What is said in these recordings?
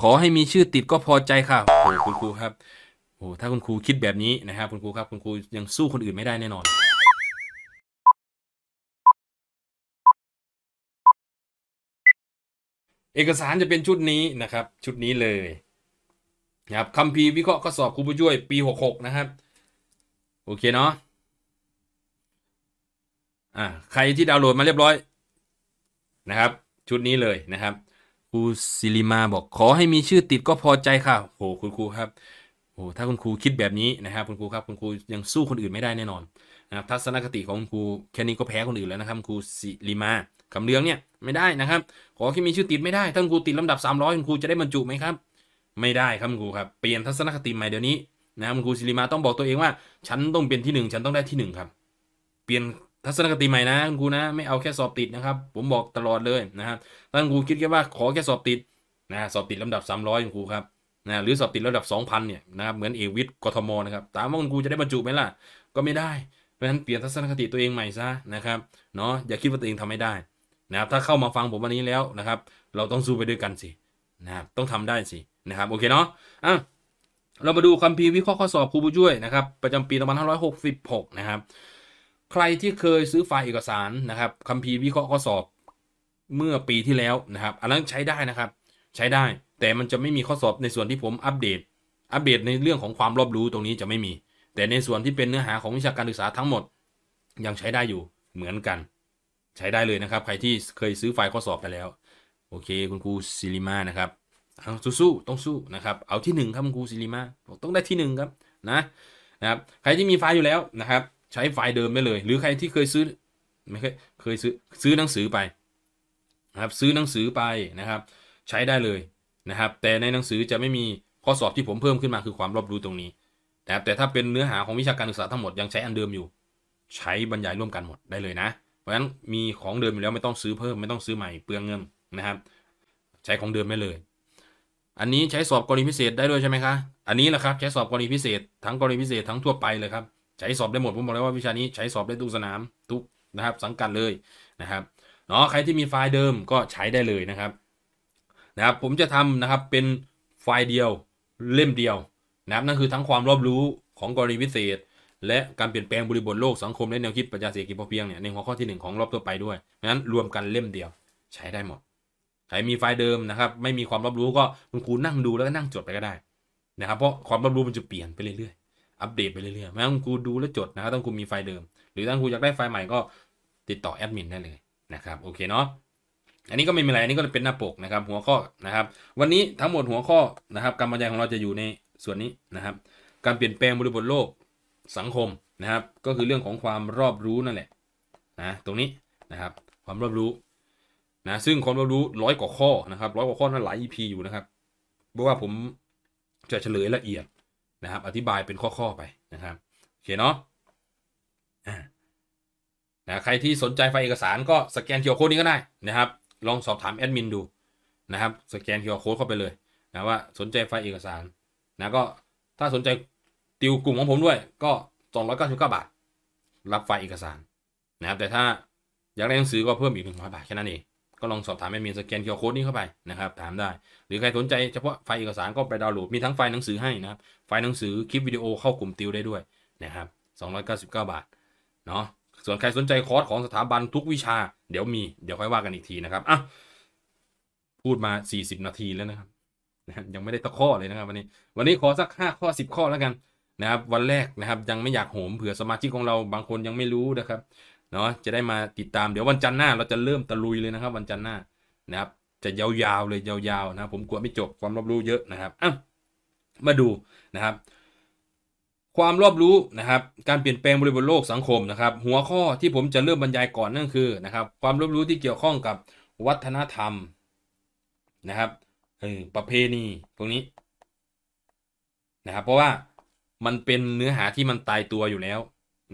ขอให้มีชื่อติดก็พอใจค่ะคุณครูครับ โอ้ถ้าคุณครูคิดแบบนี้นะครับ คุณครูครับ คุณครูยังสู้คนอื่นไม่ได้แน่นอน เอกสารจะเป็นชุดนี้นะครับ ชุดนี้เลยนะครับคำพีวิเคราะห์ข้อสอบครูผู้ช่วยปี 66 นะครับ โอเค เนาะอ่าใครที่ดาวน์โหลดมาเรียบร้อยนะครับ ชุดนี้เลยนะครับครูศิริมาบอกขอให้มีชื่อติดก็พอใจค่ะโหคุณครูครับโหถ้าคุณครูคิดแบบนี้นะครับคุณครูครับคุณครูยังสู้คนอื่นไม่ได้แน่นอนนะครับทัศนคติของคุณครูแค่นี้ก็แพ้คนอื่นแล้วนะครับครูศิริมาคำเลืองเนี่ยไม่ได้นะครับ ขอแค่มีชื่อติดไม่ได้ท่านครูติดลำดับ 300คุณครูจะได้บรรจุไหมครับ ไม่ได้ครับคุณครูครับ เปลี่ยนทัศนคติใหม่เดี๋ยวนี้นะครับคุณครูศิริมาต้องบอกตัวเองว่าฉันต้องเป็นที่1 ฉันต้องได้ที่1ครับ เปลี่ยนทัศนคติใหม่นะคุณครูนะไม่เอาแค่สอบติดนะครับผมบอกตลอดเลยนะครับท่านครูคิดแค่ว่าขอแค่สอบติดนะสอบติดลำดับ 300คุณครูครับนะหรือสอบติดระดับ 2,000เนี่ยนะครับเหมือนเอวิทกทมนะครับถามว่าคุณครูจะได้บรรจุไหมล่ะก็ไม่ได้เพราะฉะนั้นเปลี่ยนทัศนคติตัวเองใหม่ซะนะครับเนาะอย่าคิดว่าตัวเองทำไม่ได้นะครับถ้าเข้ามาฟังผมวันนี้แล้วนะครับเราต้องสู้ไปด้วยกันสินะครับต้องทำได้สินะครับโอเคเนาะอ่ะเรามาดูคัมภีร์วิเคราะห์ข้อสอบครูผู้ช่วยนะครับประจำปี2566 นะครับใครที่เคยซื้อไฟล์เอกสารนะครับคัมภีร์วิเคราะห์ข้อสอบเมื่อปีที่แล้วนะครับอันนั้นใช้ได้นะครับ ใช้ได้แต่มันจะไม่มีข้อสอบในส่วนที่ผมอัปเดต อัปเดตในเรื่องของความรอบรู้ตรงนี้จะไม่มี แต่ในส่วนที่เป็นเนื้อหาของวิชาการศึกษาทั้งหมด ยังใช้ได้อยู่เหมือนกัน ใช้ได้เลยนะครับ ใครที่เคยซื้อไฟล์ข้อสอบไปแล้วโอเคคุณครูซิลิมานะครับสอ้สู้ต้องสู้นะครับ เอาที่1ครับคุณครูซิลิมาต้องได้ที่1ครับนะ นะครับ ใครที่มีไฟล์อยู่แล้วนะครับใช้ไฟล์เดิมได้เลยหรือใครที่เคยซื้อไม่เคยเคยซื้อซื้อหนังสือไปนะครับซื้อหนังสือไปนะครับ ใช้ได้เลยนะครับแต่ในหนังสือจะไม่มีข้อสอบที่ผมเพิ่มขึ้นมาคือความรอบรู้ตรงนี้นะครับแต่ถ้าเป็นเนื้อหาของวิชาการศึกษาทั้งหมดยังใช้อันเดิมอยู่ ใช้บรรยายร่วมกันหมดได้เลยนะเพราะฉะนั้นมีของเดิมอยู่แล้วไม่ต้องซื้อเพิ่มไม่ต้องซื้อใหม่เปลืองเงินนะครับใช้ของเดิมได้เลย อันนี้ใช้สอบกรณีพิเศษได้ด้วยใช่ไหมคะอันนี้แหละครับใช้สอบกรณีพิเศษทั้งกรณีพิเศษทั้งทั่วไปเลยครับใช้สอบได้หมด ผมบอกเลยว่าวิชานี้ใช้สอบได้ทุกสนามทุกนะครับสังกัดเลยนะครับเนาะใครที่มีไฟล์เดิมก็ใช้ได้เลยนะครับนะครับผมจะทำนะครับเป็นไฟล์เดียวเล่มเดียวนะครับนั่นคือทั้งความรอบรู้ของกรณีพิเศษ และการเปลี่ยนแปลงบริบทโลกสังคม และแนวคิดประชาเศรษฐกิจพอเพียงเนี่ยในหัวข้อที่1ของรอบตัวไปด้วยนั้นรวมกันเล่มเดียว ใช้ได้หมด ใครมีไฟล์เดิมนะครับ ไม่มีความรับรู้ก็คุณครูนั่งดูแล้วก็นั่งจดไปก็ได้นะครับเพราะความรับรู้มันจะเปลี่ยนไปเรื่อยๆอัปเดตไปเรื่อยๆไม่ต้องกูดูและจดนะครับต้องกูมีไฟล์เดิม หรือถ้ากูอยากได้ไฟล์ใหม่ก็ติดต่อแอดมินได้เลยนะครับ โอเคเนาะ อันนี้ก็ไม่มีอะไร อันนี้ก็เป็นหน้าปกนะครับ หัวข้อนะครับ วันนี้ทั้งหมดหัวข้อนะครับ การบรรยายของเราจะอยู่ในส่วนนี้นะครับ การเปลี่ยนแปลงบริบทโลกสังคมนะครับ ก็คือเรื่องของความรอบรู้นั่นแหละนะ ตรงนี้นะครับ ความรอบรู้นะ ซึ่งความรอบรู้ร้อยกว่าข้อนะครับร้อยกว่าข้อนั้นหลาย EP อยู่นะครับเพราะว่าผมจะเฉลยละเอียดนะครับอธิบายเป็นข้อๆไปนะครับโอเคเนาะนะใครที่สนใจไฟเอกสารก็สแกนเคอร์โค้ดนี้ก็ได้นะครับลองสอบถามแอดมินดูนะครับสแกนเคอร์โค้ดเข้าไปเลยนะว่าสนใจไฟเอกสารนะก็ถ้าสนใจติวกลุ่มของผมด้วยก็ 299 บาท รับไฟเอกสารนะครับแต่ถ้าอยากได้หนังสือก็เพิ่มอีก100บาทแค่นั้นเองก็ลองสอบถามแอดมินสแกนเคอร์โค้ดนี้เข้าไปนะครับ ถามได้ หรือใครสนใจเฉพาะไฟล์เอกสารก็ไปดาวน์โหลดมีทั้งไฟล์หนังสือให้นะครับไฟล์หนังสือคลิปวิดีโอเข้ากลุ่มติวได้ด้วยนะครับ 299 บาทเนาะส่วนใครสนใจคอร์สของสถาบันทุกวิชา เดี๋ยวมีเดี๋ยวค่อยว่ากันอีกทีนะครับ อ่ะพูดมา 40 นาทีแล้วนะครับยังไม่ได้ตะข้อเลยนะครับ วันนี้ วันนี้ขอสัก5ข้อ10 ข้อแล้วกันนะครับวันแรกนะครับยังไม่อยากโหมเผื่อสมาชิกของเราบางคนยังไม่รู้นะครับเนาะจะได้มาติดตามเดี๋ยววันจันทร์หน้า เราจะเริ่มตะลุยเลยนะครับ วันจันทร์หน้านะครับ จะยาว ๆ เลยยาวๆนะผมกลัวไม่จบความรอบรู้เยอะนะครับอ่ะมาดูนะครับ ความรอบรู้นะครับ การเปลี่ยนแปลงบริบทโลกสังคมนะครับ หัวข้อที่ผมจะเริ่มบรรยายก่อนนั่นคือนะครับความรอบรู้ที่เกี่ยวข้องกับวัฒนธรรมนะครับเออประเพณีพวกนี้นะครับเพราะว่ามันเป็นเนื้อหาที่มันตายตัวอยู่แล้ว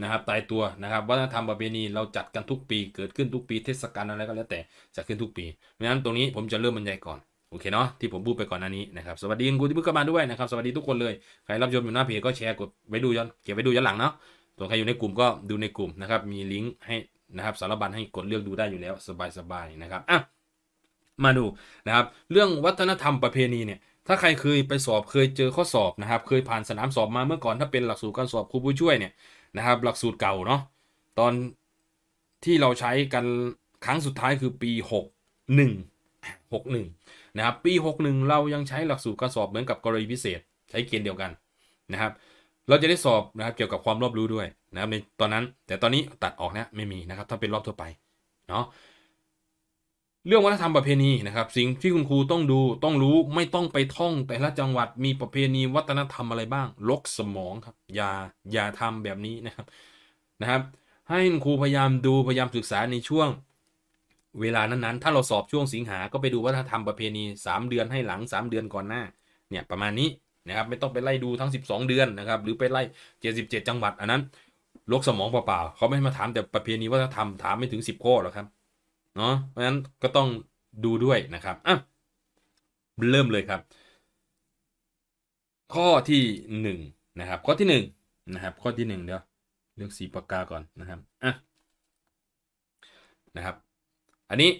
นะครับตายตัวนะครับวัฒนธรรมประเพณีเราจัดกันทุกปี เกิดขึ้นทุกปีเทศกาลอะไรก็แล้วแต่จะขึ้นทุกปีเพราะฉะนั้นตรงนี้ผมจะเริ่มบรรยายก่อนโอเคเนาะที่ผมพูดไปก่อนหน้านี้นะครับสวัสดีคุณที่เพิ่งเข้ามาด้วยนะครับสวัสดีทุกคนเลยใครรับชมอยู่หน้าเพจก็แชร์กดไว้ดูย้อนเก็บไว้ดูย้อนหลังเนาะส่วนใครอยู่ในกลุ่มก็ดูในกลุ่มนะครับมีลิงก์ให้นะครับสารบัญให้กดเลือกดูได้อยู่แล้วสบายๆนะครับอ่ะมาดูนะครับเรื่องวัฒนธรรมประเพณีเนี่ยถ้าใครเคยไปสอบเคยเจอข้อสอบนะครับเคยผ่านสนามสอบมาเมื่อก่อนถ้าเป็นหลักสูตรการสอบครูผู้ช่วยเนี่ยนะครับ หลักสูตรเก่าเนาะ ตอนที่เราใช้กันครั้งสุดท้ายคือปี 6 1 6 1นะครับ ปี 61 เรายังใช้หลักสูตรการสอบเหมือนกับกรณีพิเศษ ใช้เกณฑ์เดียวกันนะครับ เราจะได้สอบนะครับเกี่ยวกับความรอบรู้ด้วยนะครับในตอนนั้น แต่ตอนนี้ตัดออกนะไม่มีนะครับถ้าเป็นรอบทั่วไปเนาะเรื่องวัฒนธรรมประเพณีนะครับสิ่งที่คุณครูต้องดูต้องรู้ไม่ต้องไปท่องแต่ละจังหวัดมีประเพณีวัฒนธรรมอะไรบ้าง ลกสมองครับอย่าอย่าทำแบบนี้นะครับนะครับ ให้คุณครูพยายามดูพยายามศึกษาในช่วง เวลานั้นๆถ้าเราสอบช่วงสิงหาก็ไปดูวัฒนธรรมประเพณี 3 เดือนให้หลัง 3 เดือนก่อนหน้าเนี่ยประมาณนี้นะครับไม่ต้องไปไล่ดูทั้ง 12 เดือนนะครับหรือไปไล่ 77 จังหวัดอันนั้นลกสมองเปล่าๆเขาไม่มาถามแต่ประเพณีวัฒนธรรมถามไม่ถึง10ข้อหรอกครับเนาะเพราะฉะนั้นก็ต้องดูด้วย นะครับ อ่ะ เริ่มเลยครับ ข้อที่1นนะครับ ข้อที่1นนะครับ ข้อที่ 1 เดี๋ยว เลือกสีปากกาก่อนนะครับ อ่ะ นะครับ อันนี้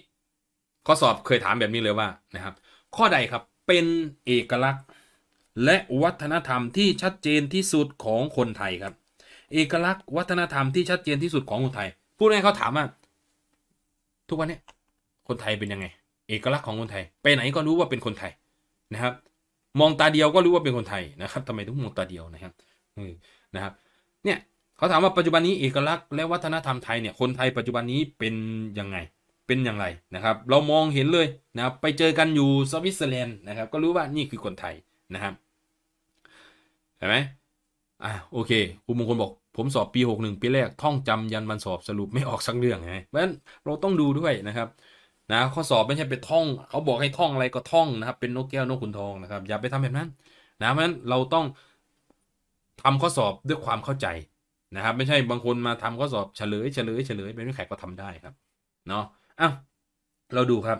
ข้อสอบเคยถามแบบนี้เลยว่า นะครับ ข้อใด ครับ เป็นเอกลักษณ์และวัฒนธรรมที่ชัดเจนที่สุดของคนไทยครับ เอกลักษณ์วัฒนธรรมที่ชัดเจนที่สุดของคนไทย พูดง่ายเขาถามว่าทุกวันนี้คนไทยเป็น ยังไง เอกลักษณ์ของคนไทย ไปไหน ก็รู้ว่าเป็นคนไทยนะครับ มองตาเดียวก็รู้ว่าเป็นคนไทยนะครับทำไมต้องมองตาเดียวนะครับนะครับเนี่ยเขาถาม ว่าปัจจุบันนี้ เอกลักษณ์และวัฒนธรรม ไทยเนี่ยคน ไทยปัจจุบันนี้เป็น ยัง ไง เป็นอย่างไรนะครับ เรามองเห็นเลยนะครับไปเจอกันอยู่สวิตเซอร์แลนด์นะครับก็รู้ว่านี่คือคนไทยนะครับเห็นไหมอ่าโอเคคุณมงคลบอกผม สอบปี 61 ปีแรกท่องจำยันมันสอบสรุปไม่ออกสักเรื่องไงเพราะฉะนั้นเราต้องดูด้วยนะครับนะข้อสอบไม่ใช่ไปท่อง เขาบอกให้ท่องอะไรก็ท่องนะครับ เป็นนกแก้วนกขุนทองนะครับอย่าไปทำแบบนั้นนะเพราะฉะนั้นเราต้องทำข้อสอบด้วยความเข้าใจนะครับ ไม่ใช่บางคนมาทำข้อสอบเฉลยเฉลยเฉลยเป็นไม่แขกก็ทำได้ครับเนาะอ้าเราดูครับ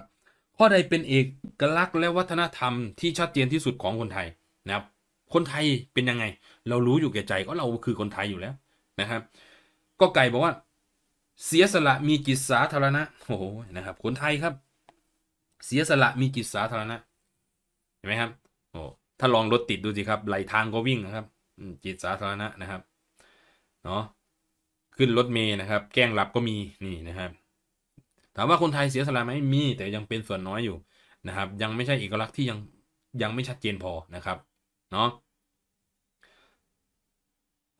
ข้อใดเป็นเอกลักษณ์และวัฒนธรรมที่ชัดเจนที่สุดของคนไทยนะครับ คนไทยเป็นยังไง เรารู้อยู่แก่ใจก็เราคือคนไทยอยู่แล้วนะครับก็ไก่บอกว่าเสียสละมีกิจสาธารณะโอ้โหนะครับคนไทยครับเสียสละมีกิจสาธารณะเห็นไหมครับโอ้ถ้าลองรถติดดูสิครับไหลทางก็วิ่งนะครับจิตสาธารณะนะครับเนาะขึ้นรถเมย์นะครับ แกล้งหลับก็มีนี่นะครับ ถามว่าคนไทยเสียสละไหมมีแต่ยังเป็นส่วนน้อยอยู่นะครับ ยังไม่ใช่เอกลักษณ์ที่ยังยังไม่ชัดเจนพอนะครับเนาะ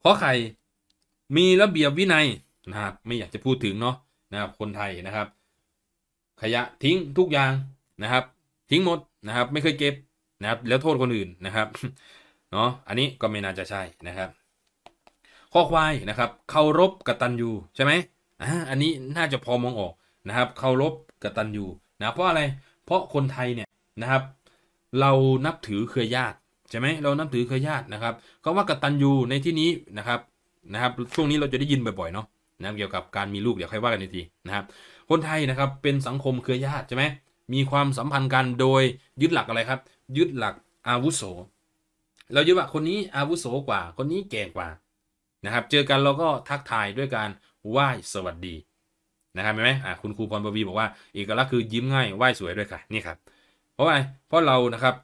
ขอไข่มีระเบียบวินัยนะครับ ไม่อยากจะพูดถึงเนาะนะครับ คนไทยนะครับ ขยะทิ้งทุกอย่างนะครับ ทิ้งหมดนะครับ ไม่เคยเก็บนะครับ แล้วโทษคนอื่นนะครับเนาะอันนี้ก็ไม่น่าจะใช่นะครับ ข้อควายนะครับเคารพกตัญญูใช่ไหมอ่าอันนี้น่าจะพอมองออกนะครับเคารพกตัญญูนะเพราะอะไรเพราะคนไทยเนี่ยนะครับ เรานับถือเครือญาติใช่ไหมเรานับถือเครือญาตินะครับคำว่ากตัญญูในที่นี้นะครับนะครับช่วงนี้เราจะได้ยินบ่อยๆเนาะนะเกี่ยวกับการมีลูกเดี๋ยวค่อยว่ากันอีกทีนะครับคนไทยนะครับเป็นสังคมเครือญาติใช่ไหมมีความสัมพันธ์กันโดยยึดหลักอะไรครับยึดหลักอาวุโสเรายึดว่าคนนี้อาวุโสกว่า คนนี้แก่กว่านะครับเจอกันเราก็ทักทายด้วยการไหว้สวัสดีนะครับเห็นไหมอ่าคุณครูพรบวีบอกว่าเอกลักษณ์คือยิ้มง่ายไหว้สวยด้วยค่ะนี่ครับเพราะอะไรเพราะเรานะครับ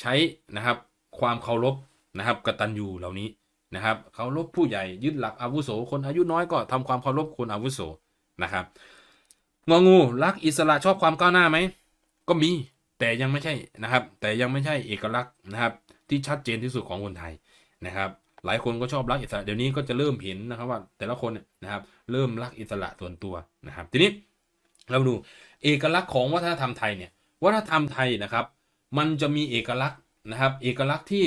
ใช้นะครับความเคารพนะครับกตัญญูเหล่านี้นะครับเคารพผู้ใหญ่ยึดหลักอาวุโสคนอายุน้อยก็ทำความเคารพคนอาวุโสนะครับงองูรักอิสระชอบความก้าวหน้าไหม ก็มีแต่ยังไม่ใช่นะครับแต่ยังไม่ใช่เอกลักษณ์นะครับที่ชัดเจนที่สุดของคนไทยนะครับหลายคนก็ชอบรักอิสระ เดี๋ยวนี้ก็จะเริ่มเห็นนะครับว่า แต่ละคนนะครับเริ่มรักอิสระส่วนตัวนะครับทีนี้เราดู เอกลักษณ์ของวัฒนธรรมไทยเนี่ยวัฒนธรรมไทยนะครับมันจะมีเอกลักษณ์นะครับเอกลักษณ์ที่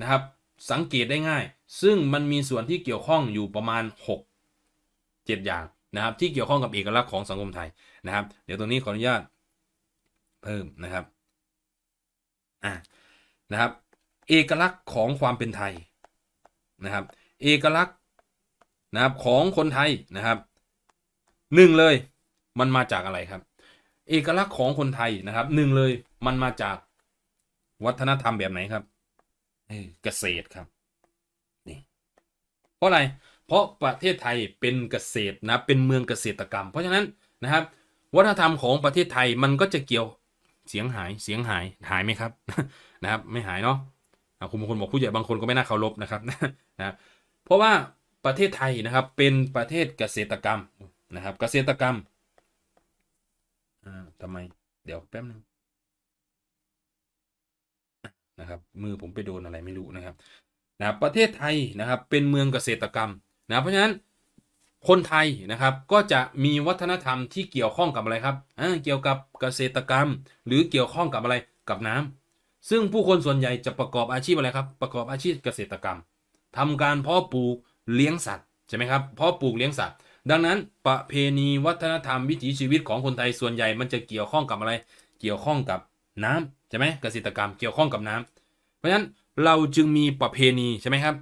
นะครับสังเกตได้ง่ายซึ่งมันมีส่วนที่เกี่ยวข้องอยู่ประมาณ 6 7 อย่างนะครับที่เกี่ยวข้องกับเอกลักษณ์ของสังคมไทยนะครับ เดี๋ยวตรงนี้ขออนุญาตเพิ่มนะครับอ่านะครับ เอกลักษณ์ของความเป็นไทยนะครับ เอกลักษณ์นะครับของคนไทยนะครับหนึ่งเลยมันมาจากอะไรครับเอกลักษณ์ของคนไทยนะครับหนึ่งเลยมันมาจากวัฒนธรรมแบบไหนครับเกษตรครับพราะอะไร เพราะประเทศไทยเป็นเกษตรนะ เป็นเมืองเกษตรกรรม เพราะฉะนั้นนะครับ วัฒนธรรมของประเทศไทยมันก็จะเกี่ยวเสียงหายเสียงหายหายไหมครับนะครับ ไม่หายเนาะคุณบางคนบอกผู้ใหญ่บางคนก็ไม่น่าเคารพนะครับนะเพราะว่าประเทศไทยนะครับเป็นประเทศเกษตรกรรมนะครับ เกษตรกรรมอ่าทำไมเดี๋ยวแป๊บนึงนะครับมือผมไปโดนอะไรไม่รู้นะครับนะประเทศไทย นะครับ เป็นเมืองเกษตรกรรมนะเพราะฉะนั้น คนไทย นะครับ ก็จะมีวัฒนธรรมที่เกี่ยวข้องกับอะไร ครับเกี่ยวกับเกษตรกรรมหรือเกี่ยวข้องกับอะไรกับน้ำ ซึ่งผู้คน ส่วนใหญ่จะประกอบอาชีพอะไรครับประกอบอาชีพเกษตรกรรม ทำการเพาะปลูกเลี้ยงสัตว์ใช่ไหมครับเพาะปลูกเลี้ยงสัตว์ ดังนั้น ประเพณีวัฒนธรรมวิถีชีวิตของคนไทยส่วนใหญ่มันจะเกี่ยวข้องกับอะไร เกี่ยวข้องกับน้ำใช่ไหมเกษตรกรรม เกี่ยวข้องกับน้ำเพราะฉะนั้นเราจึงมีประเพณีใช่ไหมครับ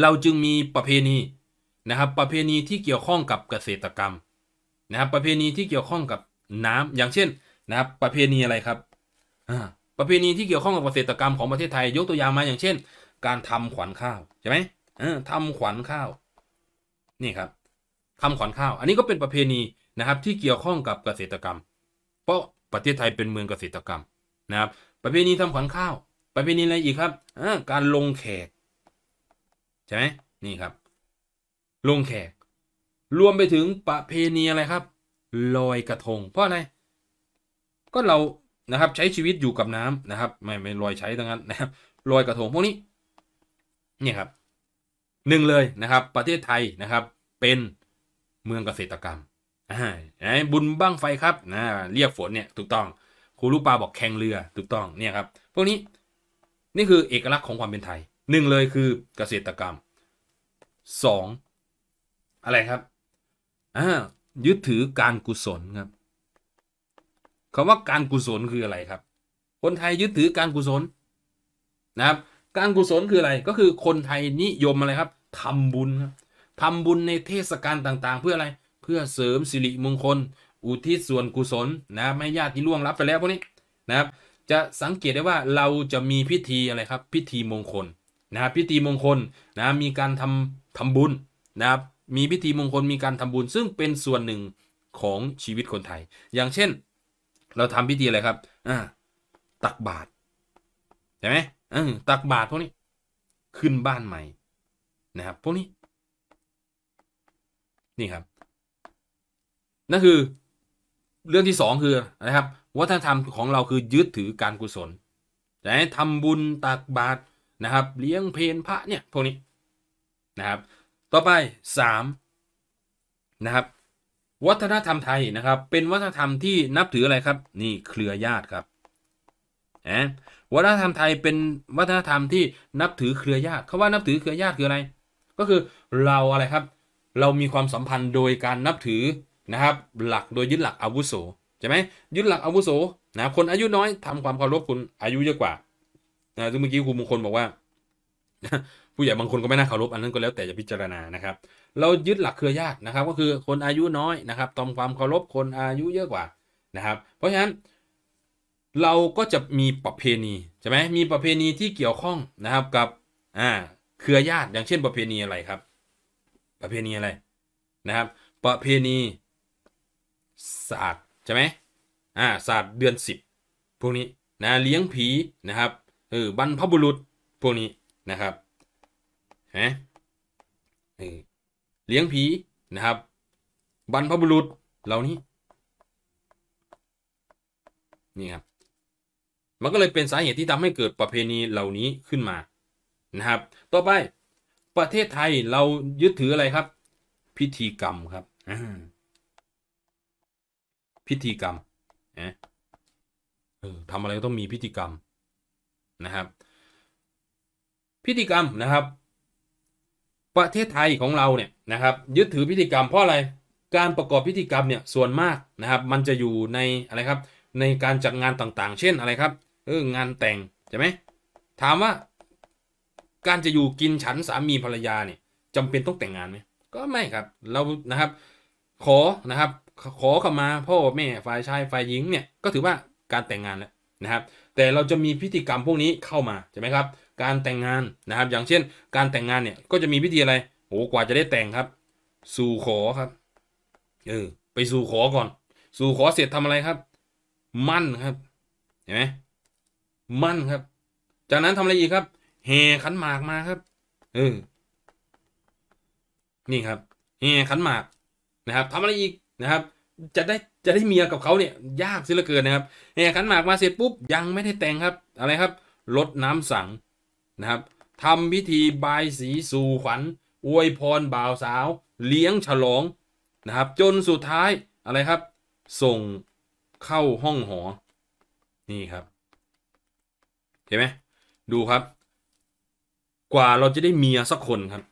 เราจึงมีประเพณีนะครับ ประเพณีที่เกี่ยวข้องกับเกษตรกรรมนะครับ ประเพณีที่เกี่ยวข้องกับน้ำอย่างเช่นนะครับ ประเพณีอะไรครับประเพณีที่เกี่ยวข้องกับเกษตรกรรมของประเทศไทยยกตัวอย่างมาอย่างเช่น การทำขวัญข้าวใช่ไหมทำขวัญข้าวนี่ครับทำขวัญข้าว อันนี้ก็เป็นประเพณีนะครับที่เกี่ยวข้องกับเกษตรกรรม เพราะประเทศไทยเป็นเมืองเกษตรกรรมนะครับ ประเพณีทำขวัญข้าวประเพณีอะไรอีกครับ การลงแขกใช่ไหมนี่ครับ ลงแขก รวมไปถึงประเพณีอะไรครับ ลอยกระทง เพราะอะไรก็เรานะครับ ใช้ชีวิตอยู่กับน้ำนะครับไม่ไม่ลอยใช้ทั้งนั้นนะครับ ลอยกระทงพวกนี้นี่ครับหนึ่งเลยนะครับ ประเทศไทยนะครับ เป็นเมืองเกษตรกรรมไบุญบ้างไฟครับนะเรียกฝนเนี่ยถูกต้องครูลูกปลาบอกแข่งเรือถูกต้องเนี่ยครับพวกนี้นี่คือเอกลักษณ์ของความเป็นไทยหนึ่งเลยคือเกษตรกรรมสองอะไรครับอ่ายึดถือการกุศลครับคำว่าการกุศลคืออะไรครับ คนไทยยึดถือการกุศลนะครับ การกุศลคืออะไรก็คือคนไทยนิยมอะไรครับ ทำบุญครับทำบุญในเทศกาลต่างๆ เพื่ออะไรเพื่อเสริมสิริมงคล อุทิศส่วนกุศลนะไม่ญาติที่ล่วงรับไปแล้วพวกนี้นะครับจะสังเกตได้ว่าเราจะมีพิธีอะไรครับ พิธีมงคลนะ ครับ พิธีมงคลนะมีการทำทำบุญนะครับ มีพิธีมงคลมีการทำบุญ ซึ่งเป็นส่วนหนึ่งของชีวิตคนไทย อย่างเช่น เราทำพิธีอะไรครับอ่าตักบาตรใช่ไหมอืมตักบาตรพวกนี้ขึ้นบ้านใหม่ นะครับ พวกนี้นี่ครับนั่นคือเรื่องที่สองคือนะครับวัฒนธรรมของเราคือยึดถือการกุศลแต่ทำบุญตักบาตรนะครับ เลี้ยงเพนพระเนี่ยพวกนี้นะครับ ต่อไป 3 นะครับ วัฒนธรรมไทยนะครับเป็นวัฒนธรรมที่นับถืออะไรครับ นี่เครือญาติครับนะวัฒนธรรมไทยเป็นวัฒนธรรมที่นับถือเครือญาติเขาว่านับถือเครือญาติคืออะไร ก็คือเราอะไรครับ เรามีความสัมพันธ์โดยการนับถือนะครับหลักโดยยึดหลักอาวุโสใช่ไหมยึดหลักอาวุโสนะคนอายุน้อยทำความเคารพคุณอายุเยอะกว่านะซึ่งเมื่อกี้ครูมงคลบอกว่า ผู้ใหญ่บางคนก็ไม่น่าเคารพอันนั้นก็แล้วแต่จะพิจารณานะครับ เรายึดหลักเครือญาตินะครับ ก็คือคนอายุน้อยนะครับทำความเคารพคนอายุเยอะกว่านะครับ เพราะฉะนั้น เราก็จะมีประเพณีใช่ไหมมีประเพณีที่เกี่ยวข้องนะครับกับอ่าเครือญาติอย่างเช่น ประเพณีอะไรครับ ประเพณีอะไรนะครับประเพณีศาสตร์ใช่ไหมอ่า ศาสตร์เดือน 10พวกนี้นะ เลี้ยงผีนะครับเออบรรพบุรุษ พวกนี้นะครับเะเลี้ยงผีนะครับบรรพบุรุษ เหล่านี้ นี่ครับ มันก็เลยเป็นสาเหตุที่ทำให้เกิดประเพณีเหล่านี้ขึ้นมา นะครับ ต่อไปประเทศไทยเรายึดถืออะไรครับ พิธีกรรมครับพิธีกรรมนะทำอะไรก็ต้องมีพิธีกรรมนะครับ พิธีกรรมนะครับ ประเทศไทยของเราเนี่ยนะครับ ยึดถือพิธีกรรมเพราะอะไร การประกอบพิธีกรรมเนี่ยส่วนมากนะครับมันจะอยู่ในอะไรครับในการจัดงานต่างๆ เช่นอะไรครับ เอองานแต่งใช่ไหมถามว่าการจะอยู่กินฉันสามีภรรยาเนี่ยจำเป็นต้องแต่งงานไหมก็ไม่ครับเรานะครับ ขอนะครับขอขมาพ่อแม่ฝ่ายชายฝ่ายหญิงเนี่ยก็ถือว่าการแต่งงานแล้วนะครับ แต่เราจะมีพิธีกรรมพวกนี้เข้ามาใช่ไหมครับ การแต่งงานนะครับ อย่างเช่นการแต่งงานเนี่ยก็จะมีพิธีอะไรโอ้กว่าจะได้แต่งครับ สู่ขอครับเออไปสู่ขอก่อน สู่ขอเสร็จทำอะไรครับมั่นครับเห็นไหมมั่นครับ จากนั้นทำอะไรอีกครับแห่ขันหมากมาครับเออนี่ครับแห่ขันหมากนะครับทำอะไรอีกนะครับ จะได้ จะได้เมียกับเขาเนี่ยยากสิเหลือเกินนะครับแห่ขันหมากมาเสร็จปุ๊บ ยังไม่ได้แต่ง ครับอะไรครับลดน้ำสังนะครับทำพิธีบายสีสู่ขวัญอวยพร บ่าวสาว เลี้ยงฉลองนะครับ จน สุดท้ายอะไรครับ ส่งเข้าห้องหอ นี่ครับเห็นไหมดูครับ กว่าเราจะได้เมียสักคนครับ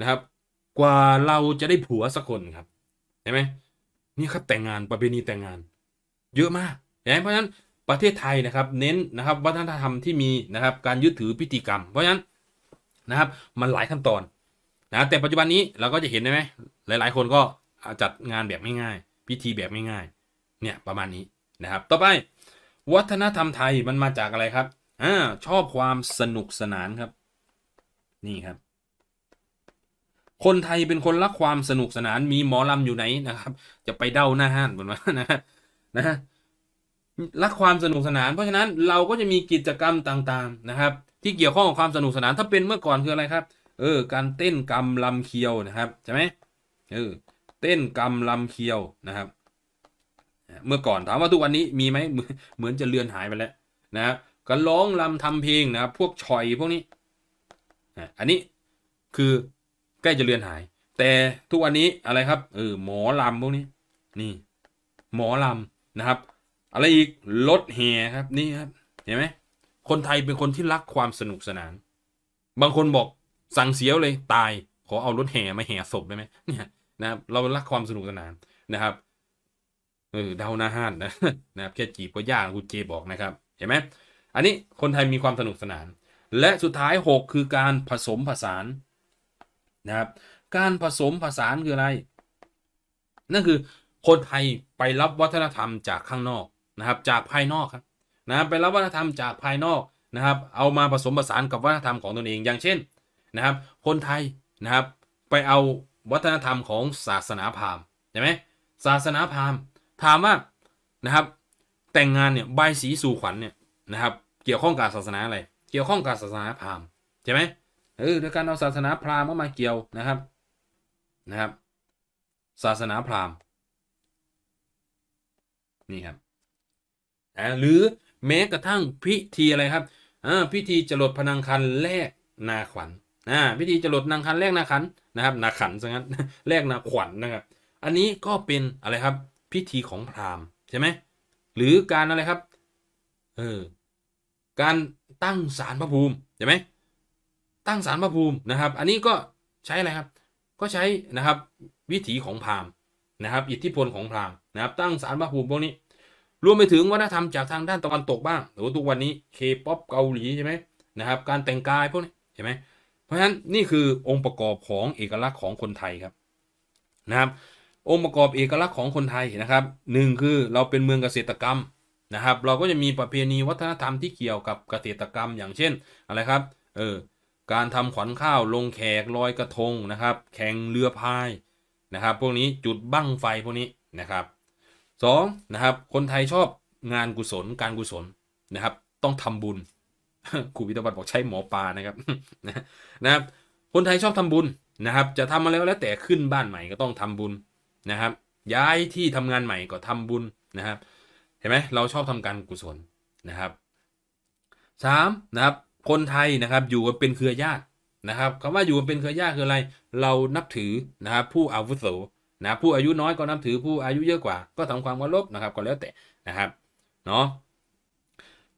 นะครับ กว่าเราจะได้ผัวสักคนครับห็นไหมนี่ครับแต่งงานประเพณีแต่งงาน เยอะมากนยเพราะฉะนั้นประเทศไทยนะครับ เน้นนะครับ วัฒนธรรมที่มีนะครับ การยึดถือพิธีกรรมเพราะฉะนั้นนะครับมันหลายขั้นตอนนะแต่ปัจจุบันนี้เราก็จะเห็นได้ไหมหลาย ๆคนก็จัดงานแบบไม่ง่าย พิธีแบบไม่ง่ายเนี่ยประมาณนี้นะครับต่อไป วัฒนธรรมไทยมันมาจากอะไรครับอ่าชอบความสนุกสนานครับ นี่ครับคนไทยเป็นคนรักความสนุกสนาน มีหมอลำอยู่ไหนนะครับ จะไปเด้าหน้าห้านบหมืนะานะนะรักความสนุกสนานเพราะฉะนั้นเราก็จะมีกิจกรรมต่างๆนะครับ ที่เกี่ยวข้องกับความสนุกสนานถ้าเป็นเมื่อก่อนคืออะไรครับ เออการเต้นกำลำเคียวนะครับ ใช่ไหมเออเต้นกำลำเคียวนะครับ เมื่อก่อนถามว่าทุกวันนี้มีไหมเหมือนจะเลือนหายไปแล้วนะการร้องลำทำเพลงนะครับ พวกชอยพวกนี้อันนี้คือใกล้จะเลือนหาย แต่ทุกวันนี้อะไรครับเออหมอลำพวกนี้ นี่ หมอลำนะครับ อะไรอีกรถแห่ครับนี่ครับเห็นไหมคนไทยเป็นคนที่รักความสนุกสนาน บางคนบอกสั่งเสียวเลย ตาย ขอเอารถแห่มาแห่ศพได้ไหมเนี่ยนะครับเรารักความสนุกสนานนะครับเออเดาหน้าห้านนะนะครับแค่จีบก็ยากคุณเจบอกนะครับ เห็นไหมอันนี้คนไทยมีความสนุกสนาน และสุดท้าย6คือการผสมผสานนะครับ การผสม ผสานคือ อะไร นั่นคือคนไทยไปรับวัฒนธรรมจากข้างนอกนะครับจากภายนอกครับนะไปรับวัฒนธรรมจากภายนอกนะครับเอามาผสมผสานกับวัฒนธรรมของตนเองอย่างเช่นนะครับคนไทยนะครับไปเอาวัฒนธรรมของศาสนาพราหมณ์ใช่ไหมศาสนาพราหมณ์ถามว่านะครับแต่งงานเนี่ยใบสีสู่ขวัญเนี่ยนะครับ เกี่ยวข้องกับศาสนาอะไรเกี่ยวข้องกับศาสนาพราหมณ์ใช่ไหมเออโดยการเอาศาสนาพราหมณ์เข้ามาเกี่ยวนะครับนะครับ ศาสนาพราหมณ์นี่ครับหรือแม้กระทั่งพิธีอะไรครับพิธีจรดพนังคันแลกนาขวัญพิธีจรดนางคันแลกนาขันนะครับนาขันซะงั้นแลกนาขวัญนนะครับอันนี้ก็เป็นอะไรครับพิธีของพราหมณ์ใช่ไหมหรือการอะไรครับเออการตั้งศาลพระภูมิใช่ไหมตั้งสารพระภูมินะครับ อันนี้ก็ใช้อะไรครับ ก็ใช้นะครับวิถีของพราหมณ์นะครับ อิทธิพลของพราหมณ์นะครับตั้งสารพระภูมิพวกนี้ รวมไปถึงวัฒนธรรมจากทางด้านตะวันตกบ้าง หรือทุกวันนี้เคป๊อปเกาหลีใช่ไหมนะครับ การแต่งกายพวกนี้ใช่ไหมเพราะฉะนั้นนี่คือองค์ประกอบของเอกลักษณ์ของคนไทยครับนะครับองค์ประกอบเอกลักษณ์ของคนไทยนะครับหนึ่งคือเราเป็นเมืองเกษตรกรรมนะครับ เราก็จะมีประเพณีวัฒนธรรมที่เกี่ยวกับเกษตรกรรมอย่างเช่นอะไรครับเออการทำขวัญข้าวลงแขกลอยกระทงนะครับ แข่งเรือพายนะครับ พวกนี้จุดบั้งไฟพวกนี้นะครับสองนะครับ คนไทยชอบงานกุศลการกุศลนะครับ ต้องทำบุญครูวิทยาบัตรบอกใช้หมอปลานะครับนะครับ คนไทยชอบทำบุญนะครับ จะทำมาแล้วแล้วแต่ขึ้นบ้านใหม่ก็ต้องทำบุญนะครับ ย้ายที่ทำงานใหม่ก็ทำบุญนะครับ เห็นไหมเราชอบทำการกุศลนะครับสามนะครับคนไทยนะครับอยู่กันเป็นเครือญาตินะครับคำว่าอยู่กันเป็นเครือญาติคืออะไรเรานับถือนะครับผู้อาวุโสนะผู้อายุน้อยก็นับถือผู้อายุเยอะกว่าก็ทำความเคารพนะครับก็แล้วแต่นะครับเนาะ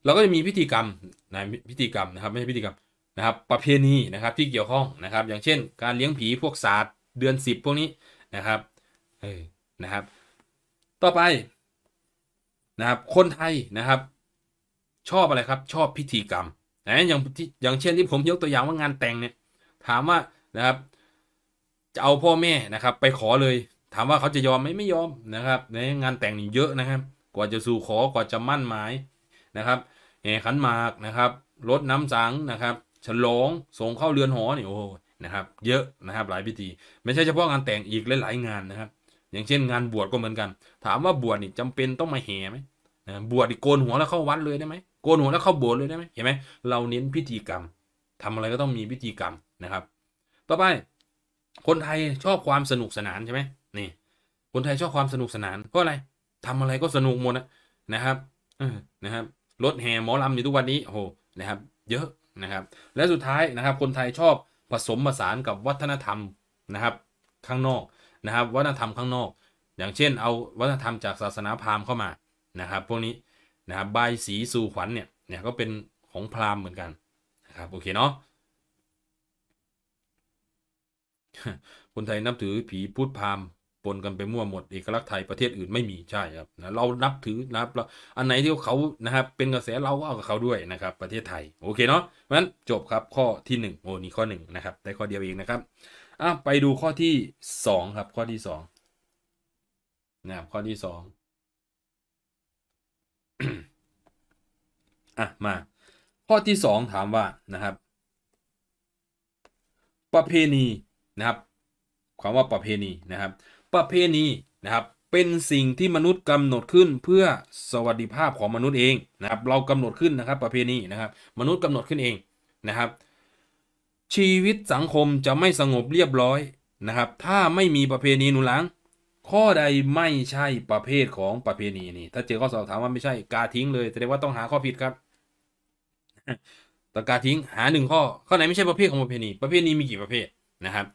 เราก็จะมีพิธีกรรมนะพิธีกรรมนะครับไม่ใช่พิธีกรรมนะครับประเพณีนะครับที่เกี่ยวข้องนะครับอย่างเช่น การเลี้ยงผีพวกศาสตร์เดือน 10 พวกนี้นะครับเออนะครับต่อไปนะครับคนไทยนะครับชอบอะไรครับชอบพิธีกรรมนะอย่างที่อย่างเช่นที่ผมยกตัวอย่างว่างานแต่งเนี่ยถามว่านะครับจะเอาพ่อแม่นะครับ ไปขอเลย ถามว่าเขาจะยอมไหมไม่ยอมนะครับในงานแต่งนี่เยอะนะครับ กว่าจะสู่ขอกว่าจะมั่นหมายนะครับแห่ขันหมากนะครับรดน้ำสังนะครับ ฉลองส่งเข้าเรือนหอนี่โอ้นะครับเยอะนะครับหลายพิธี ไม่ใช่เฉพาะงานแต่งอีกหลายๆงานนะครับ อย่างเช่นงานบวชก็เหมือนกัน ถามว่าบวชนี่จำเป็นต้องมาแห่ไหมบวชดีโกนหัวแล้วเข้าวัดเลยได้ไหมโกนหัวแล้วเข้าโบสถ์เลยได้ไหมเห็นไหมเราเน้นพิธีกรรม ทำอะไรก็ต้องมีพิธีกรรมนะครับ ต่อไปคนไทยชอบความสนุกสนานใช่ไหมนี่ คนไทยชอบความสนุกสนานเพราะอะไรทำอะไรก็สนุกหมดนะครับนะครับรถแห่หมอลำอยู่ทุกวันนี้โอ้โหนะครับ เยอะนะครับ และสุดท้ายนะครับคนไทยชอบผสมผสานกับวัฒนธรรมนะครับข้างนอกนะครับวัฒนธรรมข้างนอก อย่างเช่น เอาวัฒนธรรมจากศาสนาพราหมณ์เข้ามานะครับ พวกนี้นะครับบสีสู่ขวัญเนี่ย เนี่ย ก็เป็นของพราหมณ์เหมือนกันนะครับโอเคเนาะคนไทยนับถือผีพูดพราหมณ์ปนกัน ไปมั่วหมด เอกลักษณ์ไทยประเทศอื่นไม่มีใช่ ครับนะเรานับถือนะครับอันไหนที่ เขา นะครับ เป็นกระแสเราก็ เอา กับ เขาด้วย นะครับ ประเทศไทย โอเคเนาะเพราะะนั้นจบครับข้อที่ 1โอ้นี่ข้อ1นะครับได้ข้อเดียวเองนะครับอ่ะไปดูข้อที่ 2 ครับ ข้อที่2นะครับข้อที่2อ่ะมาข้อที่สองถามว่านะครับ ประเพณีนะครับคำว่าประเพณีนะครับ ประเพณีนะครับ เป็นสิ่งที่มนุษย์กำหนดขึ้นเพื่อสวัสดิภาพของมนุษย์เองนะครับ เรากำหนดขึ้นนะครับประเพณีนะครับ มนุษย์กำหนดขึ้นเองนะครับ ชีวิตสังคมจะไม่สงบเรียบร้อยนะครับ ถ้าไม่มีประเพณีหนุนหลังข้อใดไม่ใช่ประเภทของประเพณีนี่ถ้าเจอข้อสอบถามว่าไม่ใช่กาทิ้งเลยแสดงว่าต้องหาข้อผิดครับต้องกาทิ้งหาหนึ่งข้อข้อไหนไม่ใช่ประเภทของประเพณีประเพณีมีกี่ประเภทนะครับ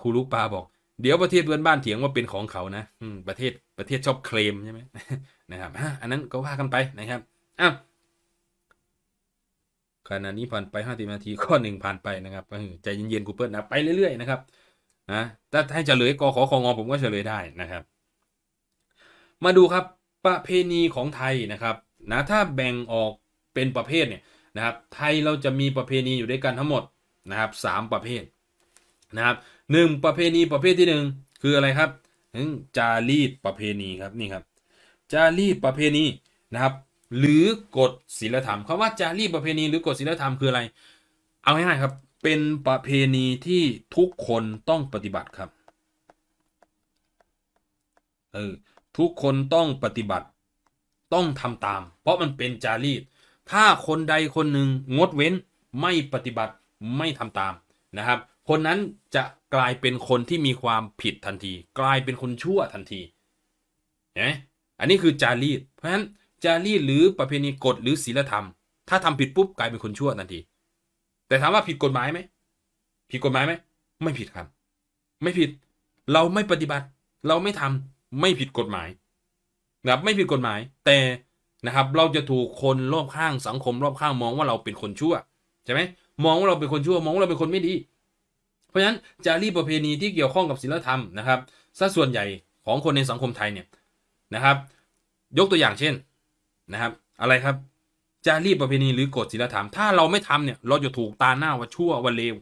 ครูลูกปลาบอกเดี๋ยวประเทศเพื่อนบ้านเถียงว่าเป็นของเขานะประเทศประเทศชอบเคลมใช่ไหมนะครับอันนั้นก็ว่ากันไปนะครับอ้าวขณะนี้ผ่านไปห้าสิบนาทีข้อหนึ่งผ่านไปนะครับใจเย็นๆกูเปิดนะไปเรื่อยๆนะครับนะถ้าให้เฉลยกขอคองอผมก็เฉลยได้นะครับ มาดูครับประเพณีของไทยนะครับนะถ้าแบ่งออกเป็นประเภทเนี่ยนะครับ ไทยเราจะมีประเพณีอยู่ด้วยกันทั้งหมดนะครับสามประเภทนะครับหนึ่งประเพณีประเภทที่หนึ่งคืออะไรครับจารีตประเพณีครับนี่ครับ จารีตประเพณีนะครับ หรือกฎศีลธรรม คำว่าจารีตประเพณี หรือกฎศีลธรรมคืออะไร เอาง่ายๆครับเป็นประเพณีที่ทุกคนต้องปฏิบัติครับเออทุกคนต้องปฏิบัติต้องทำตาม เพราะมันเป็นจารีต ถ้าคนใดคนหนึ่งงดเว้นไม่ปฏิบัติไม่ทำตามนะครับ คนนั้นจะกลายเป็นคนที่มีความผิดทันที กลายเป็นคนชั่วทันทีนะอันนี้คือจารีตเพราะฉะนั้นจารีตหรือประเพณีกฎหรือศีลธรรม ถ้าทำผิดปุ๊บกลายเป็นคนชั่วทันทีแต่ถามว่าผิดกฎหมายไหมผิดกฎหมายไหมไม่ผิดครับไม่ผิด เราไม่ปฏิบัติเราไม่ทำ ไม่ผิดกฎหมายนะครับไม่ผิดกฎหมาย แต่นะครับเราจะถูกคนรอบข้างสังคม รอบข้างมองว่าเราเป็นคนชั่วใช่ไหมมองว่าเราเป็นคนชั่ว มองว่าเราเป็นคนไม่ดี เพราะฉะนั้นจารีประเพณีที่เกี่ยวข้องกับศีลธรรมนะครับสัดส่วนใหญ่ของคนในสังคมไทยเนี่ยนะครับ ยกตัวอย่างเช่นนะครับ อะไรครับจารีประเพณีหรือกฎศีลธรรมถ้าเราไม่ทำเนี่ย เราจะถูกตาหน้าว่าชั่วว่าเลว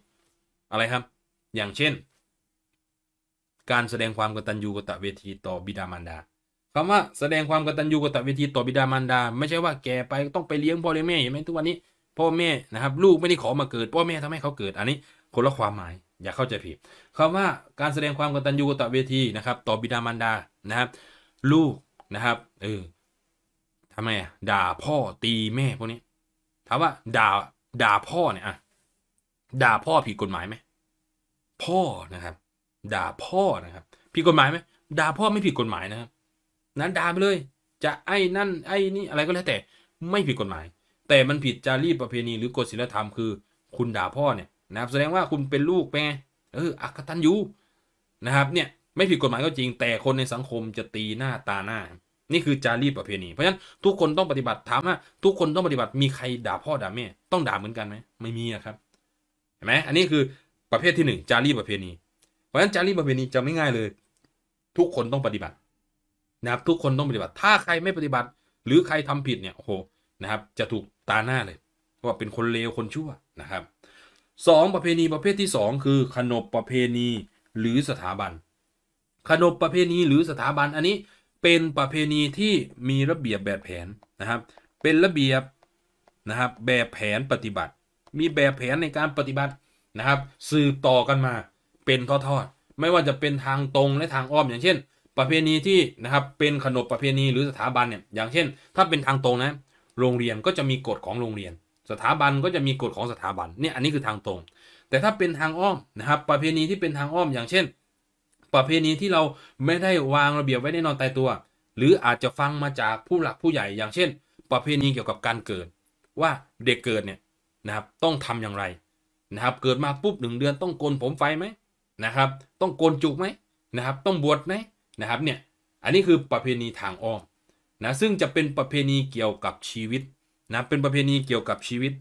อะไรครับ อย่างเช่น การแสดงความกตัญญูกตเวที ต่อบิดามารดาคำว่าแสดงความกตัญญูกตเวทีต่อบิดามารดา ไม่ใช่ว่าแกไปต้องไปเลี้ยงพ่อเลี้ยงแม่เห็นไหมทุกวันนี้ พ่อแม่นะครับ ลูกไม่ได้ขอมาเกิดพ่อแม่ทำให้เขาเกิดอันนี้คนละความหมาย อย่าเข้าใจผิดคำว่าการแสดงความกตัญญูกตเวทีนะครับต่อบิดามารดานะครับ ลูกนะครับเออทำไมอ่ะด่าพ่อตีแม่พวกนี้ ถามว่าด่าด่าพ่อเนี่ยอะด่าพ่อผิดกฎหมายไหมพ่อนะครับด่าพ่อนะครับ ผิดกฎหมายไหมด่าพ่อไม่ผิดกฎหมายนะครับนั้นด่าไปเลย จะไอ้นั่น ไอ้นี่อะไรก็แล้วแต่ไม่ผิดกฎหมาย แต่มันผิดจารีตประเพณีหรือกฎศีลธรรมคือ คุณด่าพ่อเนี่ยนะครับ แสดงว่าคุณเป็นลูกไปไงเอออักตันยูนะครับ เนี่ยไม่ผิดกฎหมายก็จริงแต่คนในสังคมจะตีหน้าตาหน้านี่คือ จารีตประเพณีเพราะฉะนั้นทุกคนต้องปฏิบัติถามว่าทุกคนต้องปฏิบัติ มีใครด่าพ่อด่าแม่ ต้องด่าเหมือนกันไหมไม่มีครับ เห็นไหมอันนี้คือประเภทที่ 1 จารีตประเพณีเพราะฉะนั้นจารีตประเพณีจะไม่ง่ายเลย ทุกคนต้องปฏิบัตินะครับ ทุกคนต้องปฏิบัติ ถ้าใครไม่ปฏิบัติหรือใครทำผิดเนี่ยโอ้โหนะครับ จะถูกตาหน้าเลยว่าเป็นคนเลวคนชั่วนะครับสองประเพณีประเภทที่ 2 คือขนบประเพณีหรือสถาบัน ขนบประเพณีหรือสถาบันอันนี้เป็นประเพณีที่มีระเบียบแบบแผนนะครับ เป็นระเบียบนะครับแบบแผนปฏิบัติ มีแบบแผนในการปฏิบัตินะครับสืบต่อกันมาเป็นทอดๆไม่ว่าจะเป็นทางตรงและทางอ้อมอย่างเช่น ประเพณีที่นะครับเป็นขนบประเพณีหรือสถาบันเนี่ยอย่างเช่น ถ้าเป็นทางตรงนะโรงเรียนก็จะมีกฎของโรงเรียน สถาบันก็จะมีกฎของสถาบันเนี่ยอันนี้คือทางตรง แต่ถ้าเป็นทางอ้อมนะครับประเพณีที่เป็นทางอ้อมอย่างเช่นประเพณีที่เรา ไม่ได้วางระเบียบไว้แน่นอนตายตัว หรืออาจจะฟังมาจากผู้หลักผู้ใหญ่ อย่างเช่น ประเพณีเกี่ยวกับการเกิด ว่าเด็กเกิดเนี่ยนะครับต้องทำอย่างไรนะครับ เกิดมาปุ๊บหนึ่งเดือน ต้องโกนผมไฟไหมนะครับ ต้องโกนจุกไหมนะครับ ต้องบวชไหมนะครับเนี่ยอันนี้คือประเพณีทางอ้อมนะซึ่งจะเป็นประเพณีเกี่ยวกับชีวิตนะเป็นประเพณีเกี่ยวกับชีวิต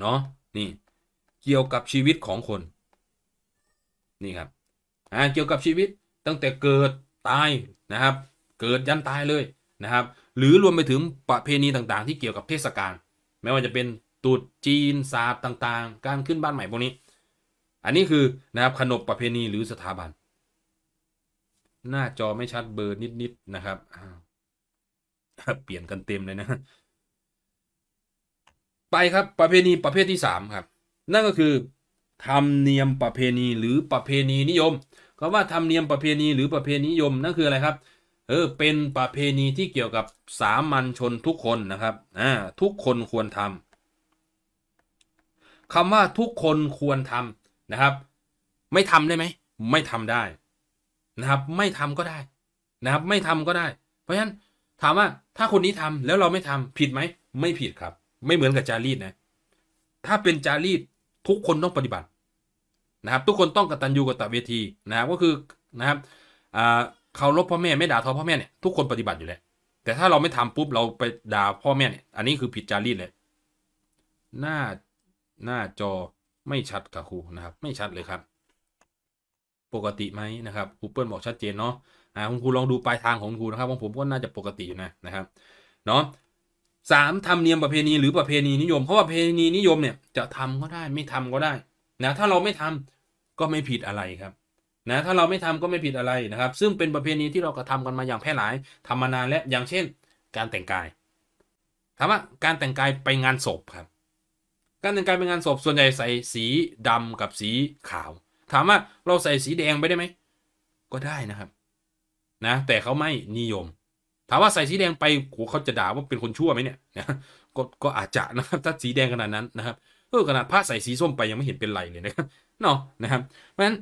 เนาะนี่ เกี่ยวกับชีวิตของคน นี่ครับอ่าเกี่ยวกับชีวิตตั้งแต่เกิดตายนะครับเกิดยันตายเลยนะครับ หรือรวมไปถึงประเพณีต่างๆ ที่เกี่ยวกับเทศกาลไม่ว่าจะเป็นตุดจีนศาสตร์ต่างๆ การขึ้นบ้านใหม่พวกนี้ อันนี้คือนะครับขนบประเพณีหรือสถาบัน หน้าจอไม่ชัดเบอร์นิดๆนะครับ เปลี่ยนกันเต็มเลยนะไปครับประเพณีประเภทที่3ครับนั่นก็คือธรรมเนียมประเพณีหรือประเพณีนิยมคาว่าธรรมเนียมประเพณีหรือประเพณียมนั่นคืออะไรครับ เออเป็นประเพณีที่เกี่ยวกับสามัญชนทุกคนนะครับอ่าทุกคนควรทำ คำว่าทุกคนควรทำนะครับ ไม่ทำได้ไหม ไม่ทำได้นะครับ ไม่ทำก็ได้นะครับ ไม่ทำก็ได้ เพราะฉะนั้น ถามว่า ถ้าคนนี้ทำ แล้วเราไม่ทำผิดไหม ไม่ผิดครับ ไม่เหมือนกับจารีตนะ ถ้าเป็นจารีต ทุกคนต้องปฏิบัตินะครับทุกคนต้องกตัญญูกตเวทีนะครับก็คือนะครับเคารพพ่อแม่ไม่ด่าทอพ่อแม่เนี่ยทุกคนปฏิบัติอยู่แล้วแต่ถ้าเราไม่ทำปุ๊บเราไปด่าพ่อแม่เนี่ยอันนี้คือผิดจารีตเลยหน้าหน้าจอไม่ชัดกับครูนะครับไม่ชัดเลยครับ ปกติไหมนะครับครูเปิ้ลบอกชัดเจนเนาะอ่าคุณครูลองดูปลายทางของครูนะครับของผมก็น่าจะปกติอยู่นะนะครับเนาะสามทำเนียมประเพณีหรือประเพณีนิยมเพราะประเพณีนิยมเนี่ยจะทำก็ได้ไม่ทำก็ได้นะถ้าเราไม่ทำก็ไม่ผิดอะไรครับนะถ้าเราไม่ทำก็ไม่ผิดอะไรนะครับ ซึ่งเป็นประเพณีที่เรากระทากันมาอย่างแพร่หลายทำมานานและอย่างเช่น การแต่งกายถามว่าการแต่งกายไปงานศพครับ การแต่งกายไปงานศพส่วนใหญ่ใส่สีดำกับสีขาว ถามว่าเราใส่สีแดงไปได้ไหมก็ได้นะครับนะแต่เขาไม่นิยม ถามว่าใส่สีแดงไปโหเขาจะด่าว่าเป็นคนชั่วไหมเนี่ยนะก็ก็อาจจะนะครับถ้าสีแดงขนาดนั้นนะครับเออขนาดผ้าใส่สีส้มไปยังไม่เห็นเป็นไรเลยนะครับเนาะนะครับเพราะฉะนั้น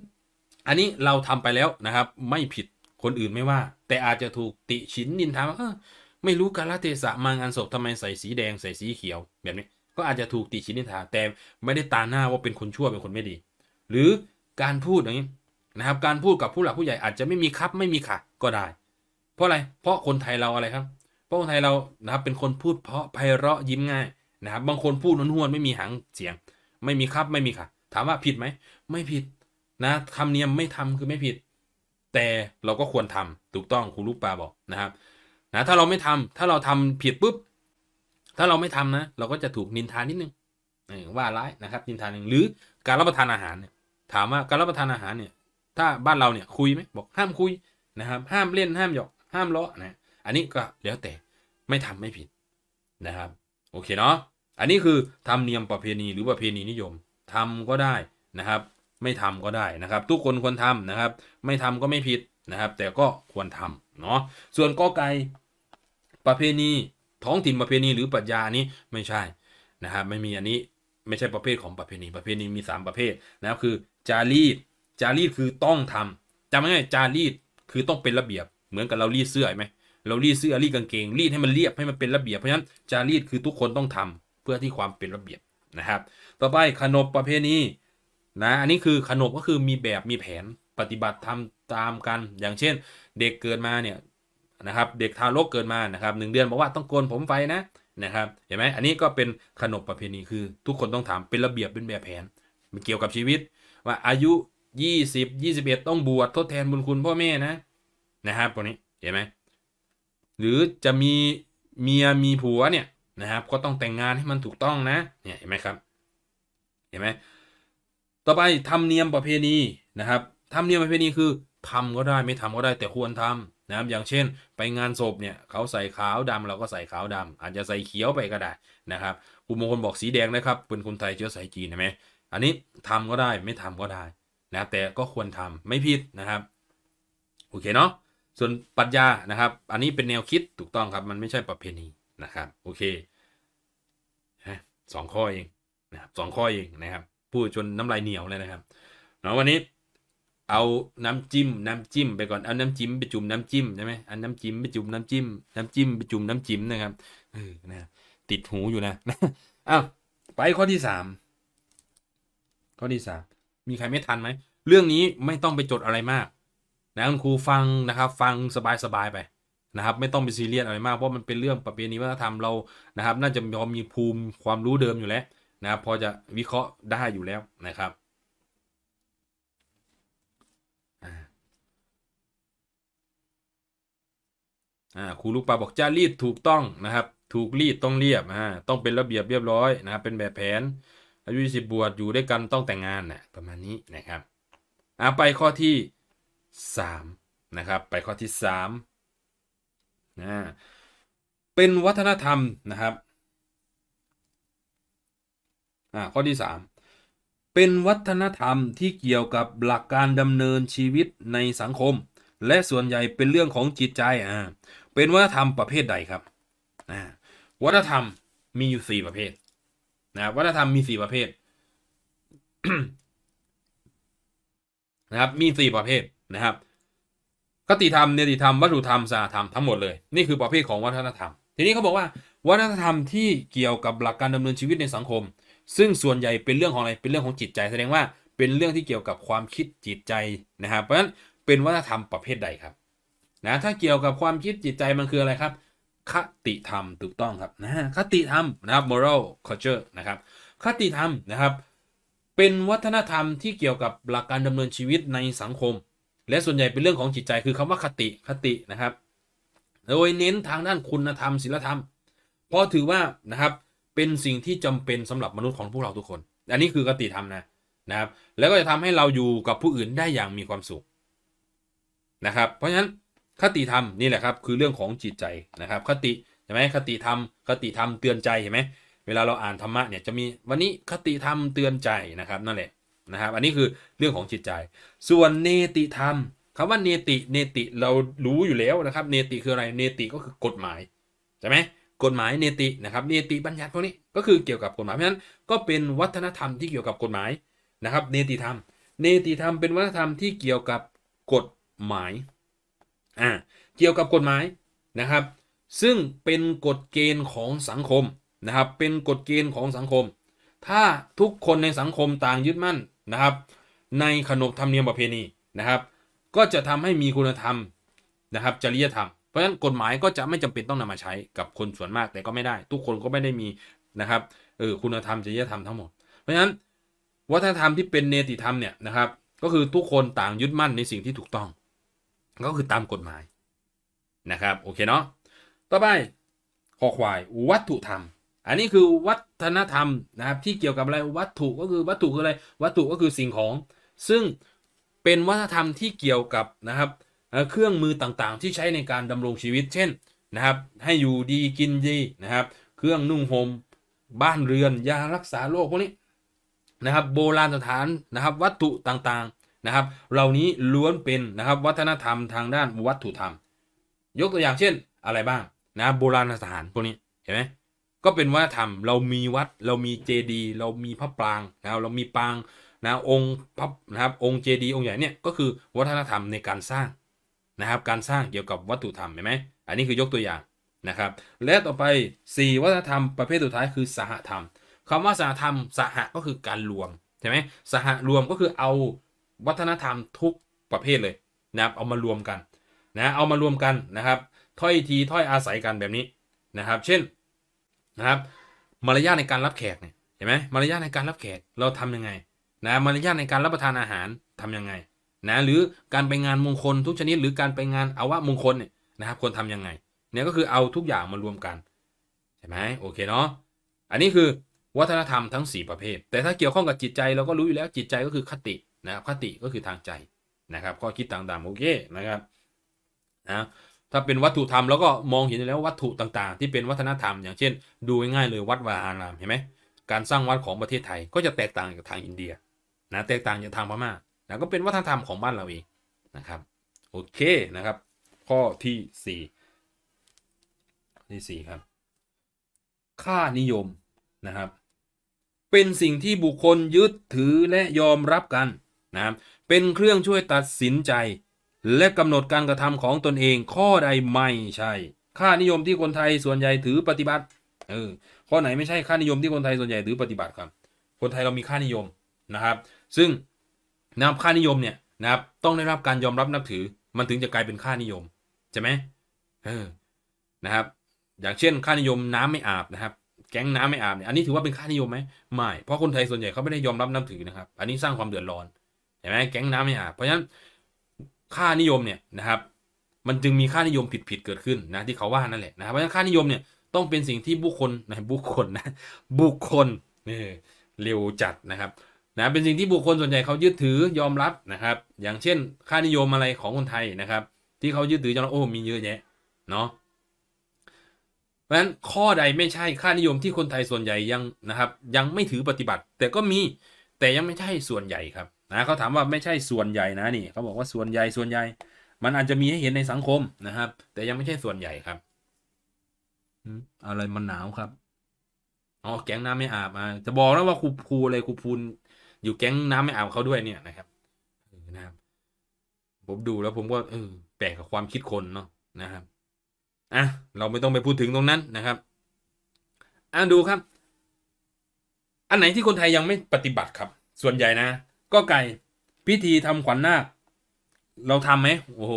อันนี้เราทำไปแล้วนะครับ ไม่ผิดคนอื่นไม่ว่า แต่อาจจะถูกติฉินนินทาว่าไม่รู้กาลเทศะมางานศพทำไมใส่สีแดง ใส่สีเขียวแบบนี้ก็อาจจะถูกติฉินนินทาแต่ไม่ได้ตาหน้าว่าเป็นคนชั่วเป็นคนไม่ดี หรือการพูดอย่างนี้นะครับการพูดกับผู้หลักผู้ใหญ่อาจจะไม่มีครับไม่มีค่ะก็ได้ เพราะอะไรเพราะคนไทยเราอะไรครับ เพราะคนไทยเรานะครับเป็นคนพูดเพราะไพเราะยิ้มง่ายนะครับ บางคนพูดนวนๆไม่มีหางเสียง ไม่มีครับไม่มีค่ะถามว่าผิดไหมไม่ผิดนะทำเนียมไม่ทำคือไม่ผิด แต่เราก็ควรทำถูกต้องครูลูกปลาบอกนะครับนะถ้าเราไม่ทำถ้าเราทำผิดปุ๊บถ้าเราไม่ทำนะ เราก็จะถูกนินทานิดนึงว่าร้ายนะครับนินทานหนึ่งหรือ การรับประทานอาหารเนี่ย ถามว่าการรับประทานอาหารเนี่ย ถ้าบ้านเราเนี่ยคุยไหมบอกห้ามคุยนะครับห้ามเล่นห้ามหยอกห้ามเลาะนะอันนี้ก็แล้วแต่ไม่ทำไม่ผิดนะครับโอเคเนาะอันนี้คือทำเนียมประเพณีหรือประเพณีนิยมทำก็ได้นะครับไม่ ทำ ก็ได้นะครับ ทุกคนควรทำนะครับ ไม่ ทำ ก็ไม่ ผิด นะครับ แต่ก็ควรทำเนาะส่วนก็ไก่ประเพณีท้องถิ่นประเพณีหรือปรัชญานี้ไม่ใช่ นะครับ ไม่มีอันนี้ไม่ใช่ประเภทของประเพณีประเพณีมี 3 ประเภท นะครับคือ จารีตจารีตคือต้องทำจำง่ายจารีตคือต้องเป็นระเบียบ เหมือนกับเรารีดเสื้อไหมเรารีดเสื้อรีดกางเกง รีดให้มันเรียบให้มันเป็นระเบียบเพราะฉะนั้นจารีตคือทุกคนต้องทำเพื่อที่ความเป็นระเบียบนะครับต่อไปขนบประเพณีนะอันนี้คือขนบก็คือมีแบบมีแผนปฏิบัติทำตามกันอย่างเช่นเด็กเกิดมาเนี่ยนะครับเด็กทารกเกิดมานะครับหนึ่งเดือนบอกว่าต้องโกนผมไฟนะนะครับเห็นไหมอันนี้ก็เป็นขนบประเพณีคือ ทุกคนต้องถามเป็นระเบียบเป็นแบบแผนมันเกี่ยวกับชีวิตว่าอายุ 20 21 ต้องบวชทดแทนบุญคุณพ่อแม่นะนะครับตรงนี้เห็นไหมหรือจะมีเมียมีผัวเนี่ยนะครับก็ต้องแต่งงานให้มันถูกต้องนะเนี่ยเห็นไหมครับเห็นไหมต่อไปทำเนียมประเพณีนะครับทำเนียมประเพณีคือ ทำก็ได้ ไม่ทำก็ได้แต่ควรทำนะครับอย่างเช่น ไปงานศพเนี่ยเขาใส่ขาวดำ เราก็ใส่ขาวดำ อาจจะใส่เขียวไปก็ได้นะครับคุณมงคลบอกสีแดงนะครับ เป็นคนไทยเชื้อสายจีนเห็นไหมอันนี้ทำก็ได้ไม่ทำก็ได้นะแต่ก็ควรทำไม่ผิดนะครับโอเคเนาะส่วนปรัญญานะครับ อันนี้เป็นแนวคิดถูกต้องครับมันไม่ใช่ประเพณีนะครับโอเคสองข้อเอง นะครับสองข้อเองนะครับพูดจนน้ำลายเหนียวเลยนะครับเนาะวันนี้ เอาน้ำจิ้มน้ำจิ้มไปก่อนเอาน้ำจิ้มไปจุ่มน้ำจิ้มใช่ไหมอันน้ำจิ้มไปจุ่มน้ำจิ้มน้ำจิ้มไปจุ่มน้ำจิ้มนะครับเออนะติดหูอยู่นะอ้าวไปข้อที่สามข้อที่สามมีใครไม่ทันไหม เรื่องนี้ไม่ต้องไปจดอะไรมาก นะคุณครูฟังนะครับฟังสบายๆไปนะครับไม่ต้องไปซีเรียสอะไรมากเพราะมันเป็นเรื่องประเพณีวัฒนธรรมเรานะครับ น่าจะพอมีภูมิความรู้เดิมอยู่แล้วนะครับพอจะวิเคราะห์ได้อยู่แล้วนะครับอ่าครูลูกปลาบอกจะรีดถูกต้องนะครับถูกรีดต้องเรียบต้องเป็นระเบียบเรียบร้อยนะครับเป็นแบบแผนอายุสิบบวชอยู่ด้วยกันต้องแต่งงานนะประมาณนี้นะครับอ่าไปข้อที่สามนะครับ ไปข้อที่สามนะเป็นวัฒนธรรมนะครับข้อที่ 3 เป็นวัฒนธรรมที่เกี่ยวกับหลักการดำเนินชีวิตในสังคม และส่วนใหญ่เป็นเรื่องของจิตใจอ่าเป็นวัฒนธรรมประเภทใดครับอ่าวัฒนธรรมมีอยู่ 4 ประเภทนะวัฒนธรรมมี 4 ประเภทนะครับมี4ประเภทนะครับคติธรรมเนติธรรมวัตถุธรรมสาธรรม ทั้งหมดเลยนี่คือประเภทของวัฒนธรรม ทีนี้เขาบอกว่า วัฒนธรรมที่เกี่ยวกับหลักการดำเนินชีวิตในสังคม ซึ่งส่วนใหญ่เป็นเรื่องของอะไรเป็นเรื่องของจิตใจแสดงว่าเป็นเรื่องที่เกี่ยวกับความคิดจิตใจนะครับเพราะฉะนั้นเป็นวัฒนธรรมประเภทใดครับนะถ้าเกี่ยวกับความคิดจิตใจมันคืออะไรครับ คติธรรมถูกต้องครับนะคติธรรมนะครับ moral culture นะครับคติธรรมนะครับเป็นวัฒนธรรมที่เกี่ยวกับหลักการดำเนินชีวิตในสังคมและส่วนใหญ่เป็นเรื่องของจิตใจคือคำว่าคติคตินะครับ โดยเน้นทางด้านคุณธรรมศีลธรรม เพราะถือว่านะครับเป็นสิ่งที่จำเป็นสำหรับมนุษย์ของพวกเราทุกคนอันนี้คือคติธรรมนะนะครับแล้วก็จะทำให้เราอยู่กับผู้อื่นได้อย่างมีความสุขนะครับเพราะฉะนั้นคติธรรมนี่แหละครับคือเรื่องของจิตใจนะครับคติใช่ไหมคติธรรมคติธรรมเตือนใจเห็นไหมเวลาเราอ่านธรรมะเนี่ยจะมีวันนี้คติธรรมเตือนใจนะครับนั่นแหละนะครับอันนี้คือเรื่องของจิตใจ ส่วนเนติธรรม คำว่าเนติเนติเรารู้อยู่แล้วนะครับเนติคืออะไรเนติก็คือกฎหมายใช่ไหมกฎหมายเนตินะครับเนติบัญญัติพวกนี้ก็คือเกี่ยวกับกฎหมายเพราะฉะนั้นก็เป็นวัฒนธรรมที่เกี่ยวกับกฎหมายนะครับเนติธรรม เนติธรรมเป็นวัฒนธรรมที่เกี่ยวกับกฎหมายอ่าเกี่ยวกับกฎหมายนะครับซึ่งเป็นกฎเกณฑ์ของสังคมนะครับเป็นกฎเกณฑ์ของสังคม ถ้าทุกคนในสังคมต่างยึดมั่นนะครับในขนบธรรมเนียมประเพณีนะครับ ก็จะทำให้มีคุณธรรมนะครับจริยธรรมเพราะฉะนั้นกฎหมายก็จะไม่จำเป็นต้องนำมาใช้กับคนส่วนมากแต่ก็ไม่ได้ ทุกคนก็ไม่ได้มีนะครับเออคุณธรรมจริยธรรมทั้งหมด เพราะฉะนั้นวัฒนธรรมที่เป็นเนติธรรมเนี่ยนะครับก็คือทุกคนต่างยึดมั่นในสิ่งที่ถูกต้อง ก็คือตามกฎหมายนะครับโอเคเนาะต่อไปข้อควายวัตถุธรรมอันนี้คือวัฒนธรรม นะครับ ที่เกี่ยวกับอะไร วัตถุก็คือวัตถุคืออะไรวัตถุก็คือสิ่งของ ซึ่งเป็นวัฒนธรรมที่เกี่ยวกับนะครับเครื่องมือต่างๆที่ใช้ในการดำรงชีวิตเช่นนะครับ ให้อยู่ดีกินดีนะครับ เครื่องนุ่งห่มบ้านเรือนยารักษาโรคพวกนี้นะครับ โบราณสถานนะครับ วัตถุต่างๆนะครับ เหล่านี้ล้วนเป็นนะครับวัฒนธรรมทางด้านวัตถุธรรม ยกตัวอย่างเช่น อะไรบ้างนะโบราณสถานพวกนี้เห็นไหมก็เป็นวัฒนธรรมเรามีวัด เรามีเจดีเรามีพระปรางนะเรามีปางนะองค์พระนะครับ องค์เจดีองค์ใหญ่เนี่ยก็คือวัฒนธรรมในการสร้างนะครับ การสร้างเกี่ยวกับวัตถุธรรมใช่ไหม อันนี้คือยกตัวอย่างนะครับ และต่อไป 4 วัฒนธรรมประเภทสุดท้ายคือสหธรรม คำว่าสหธรรม สหก็คือการรวมใช่ไหมสหรวมก็คือเอาวัฒนธรรมทุกประเภทเลยนะครับเอามารวมกันนะเอามารวมกันนะครับถ้อยทีถ้อยอาศัยกันแบบนี้นะครับ เช่นนะครับมารยาทในการรับแขกเนี่ยเห็นไหมมารยาทในการรับแขกเราทํำยังไงนะมารยาทในการรับประทานอาหารทํำยังไงนะหรือการไปงานมงคลทุกชนิด หรือการไปงานอาวะมงคลเนี่ยนะครับควรทำยังไงเนี่ยก็คือเอาทุกอย่างมารวมกันใช่ไหมโอเคเนาะอันนี้คือวัฒนธรรมทั้ง 4 ประเภทแต่ถ้าเกี่ยวข้องกับจิตใจเราก็รู้อยู่แล้วจิตใจก็คือคตินะครับคติก็คือทางใจนะครับก็คิดต่างๆโอเคนะครับนะถ้าเป็นวัตถุธรรม แล้วก็มองเห็นแล้ววัตถุต่างๆ ที่เป็นวัฒนธรรม อย่างเช่น ดูง่ายๆเลยวัดวาอารามเห็นไหมการสร้างวัดของประเทศไทย ก็จะแตกต่างจากทางอินเดียนะแตกต่างจากทางพม่าแล้วก็เป็นวัฒนธรรมของบ้านเราเองนะครับโอเคนะครับข้อที่4ที่4ครับค่านิยมนะครับเป็นสิ่งที่บุคคลยึดถือและยอมรับกันนะครับเป็นเครื่องช่วยตัดสินใจและกำหนดการกระทำของตนเองข้อใดไม่ใช่ ค่านิยมที่คนไทยส่วนใหญ่ถือปฏิบัติเออข้อไหนไม่ใช่ค่านิยมที่คนไทยส่วนใหญ่ถือปฏิบัติครับ คนไทยเรามีค่านิยมนะครับ ซึ่งนับค่านิยมเนี่ยนะครับต้องได้รับการยอมรับนับถือ มันถึงจะกลายเป็นค่านิยมใช่ไหมเออนะครับ อย่างเช่น ค่านิยมน้ำไม่อาบนะครับแก๊งน้ำไม่อาบเนี่ยอันนี้ถือว่าเป็นค่านิยมไหมไม่เพราะคนไทยส่วนใหญ่เขาไม่ได้ยอมรับนับถือนะครับอันนี้สร้างความเดือดร้อนเห็นไหมแก๊งน้ำไม่อาบเพราะฉะนั้นค่านิยมเนี่ยนะครับมันจึงมีค่านิยมผิดๆเกิดขึ้นนะที่เขาว่านั่นแหละนะครับเพราะฉะนั้นค่านิยมเนี่ยต้องเป็นสิ่งที่บุคคลนะบุคคลนะบุคคลเนี่ยเร็วจัดนะครับนะเป็นสิ่งที่บุคคลส่วนใหญ่เขายึดถือยอมรับนะครับ อย่างเช่น ค่านิยมอะไรของคนไทยนะครับ ที่เขายึดถือจอรโอ้มีเยอะแยะเนาะเพราะฉะนั้นข้อใดไม่ใช่ค่านิยมที่คนไทยส่วนใหญ่ยังนะครับ ยังไม่ถือปฏิบัติ แต่ก็มีแต่ยังไม่ใช่ส่วนใหญ่ครับนะเขาถามว่าไม่ใช่ส่วนใหญ่ นะนี่เขาบอกว่าส่วนใหญ่ส่วนใหญ่ มันอาจจะมีให้เห็นในสังคมนะครับ แต่ยังไม่ใช่ส่วนใหญ่ครับอะไรมันหนาวครับอ๋อแก๊งน้ำไม่อาบอ่ะจะบอกแล้วว่าครูครูอะไรครูพูน อยู่แก๊งน้ำไม่อาบเขาด้วยเนี่ยนะครับนะครับผมดูแล้วผมก็เออแปลกกับความคิดคนเนาะนะครับอ่ะเราไม่ต้องไปพูดถึงตรงนั้นนะครับ อ่ะดูครับ อันไหนที่คนไทยยังไม่ปฏิบัติครับ ส่วนใหญ่นะก็ไก่พิธีทำขวัญนาคเราทํำไหมโอ้โห